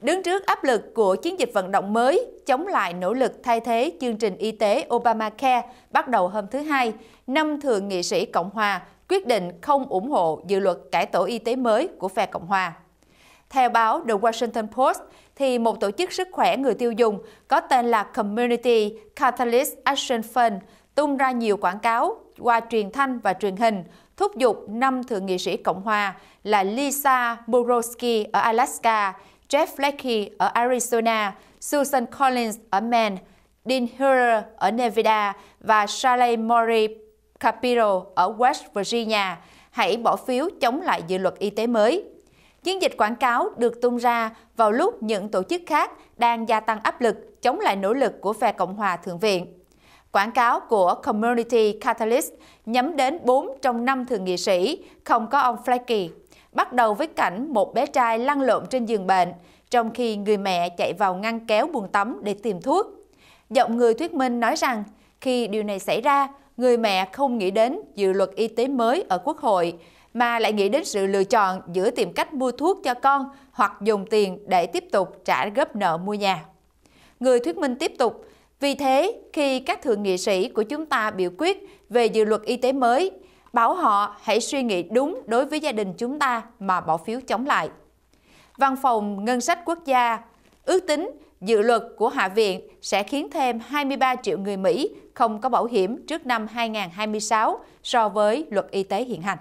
Đứng trước áp lực của chiến dịch vận động mới, chống lại nỗ lực thay thế chương trình y tế Obamacare bắt đầu hôm thứ Hai, năm thượng nghị sĩ Cộng hòa quyết định không ủng hộ dự luật cải tổ y tế mới của phe Cộng hòa. Theo báo The Washington Post, thì một tổ chức sức khỏe người tiêu dùng có tên là Community Catalyst Action Fund tung ra nhiều quảng cáo qua truyền thanh và truyền hình thúc giục năm thượng nghị sĩ Cộng hòa là Lisa Murkowski ở Alaska, Jeff Flake ở Arizona, Susan Collins ở Maine, Dean Heuer ở Nevada và Shirley Murray Capito ở West Virginia. Hãy bỏ phiếu chống lại dự luật y tế mới. Chiến dịch quảng cáo được tung ra vào lúc những tổ chức khác đang gia tăng áp lực chống lại nỗ lực của phe Cộng hòa Thượng viện. Quảng cáo của Community Catalyst nhắm đến 4 trong 5 thượng nghị sĩ, không có ông Flackey bắt đầu với cảnh một bé trai lăn lộn trên giường bệnh, trong khi người mẹ chạy vào ngăn kéo buồng tắm để tìm thuốc. Giọng người thuyết minh nói rằng, khi điều này xảy ra, người mẹ không nghĩ đến dự luật y tế mới ở Quốc hội, mà lại nghĩ đến sự lựa chọn giữa tìm cách mua thuốc cho con hoặc dùng tiền để tiếp tục trả góp nợ mua nhà. Người thuyết minh tiếp tục, vì thế khi các thượng nghị sĩ của chúng ta biểu quyết về dự luật y tế mới, bảo họ hãy suy nghĩ đúng đối với gia đình chúng ta mà bỏ phiếu chống lại. Văn phòng Ngân sách Quốc gia ước tính dự luật của Hạ viện sẽ khiến thêm 23 triệu người Mỹ không có bảo hiểm trước năm 2026 so với luật y tế hiện hành.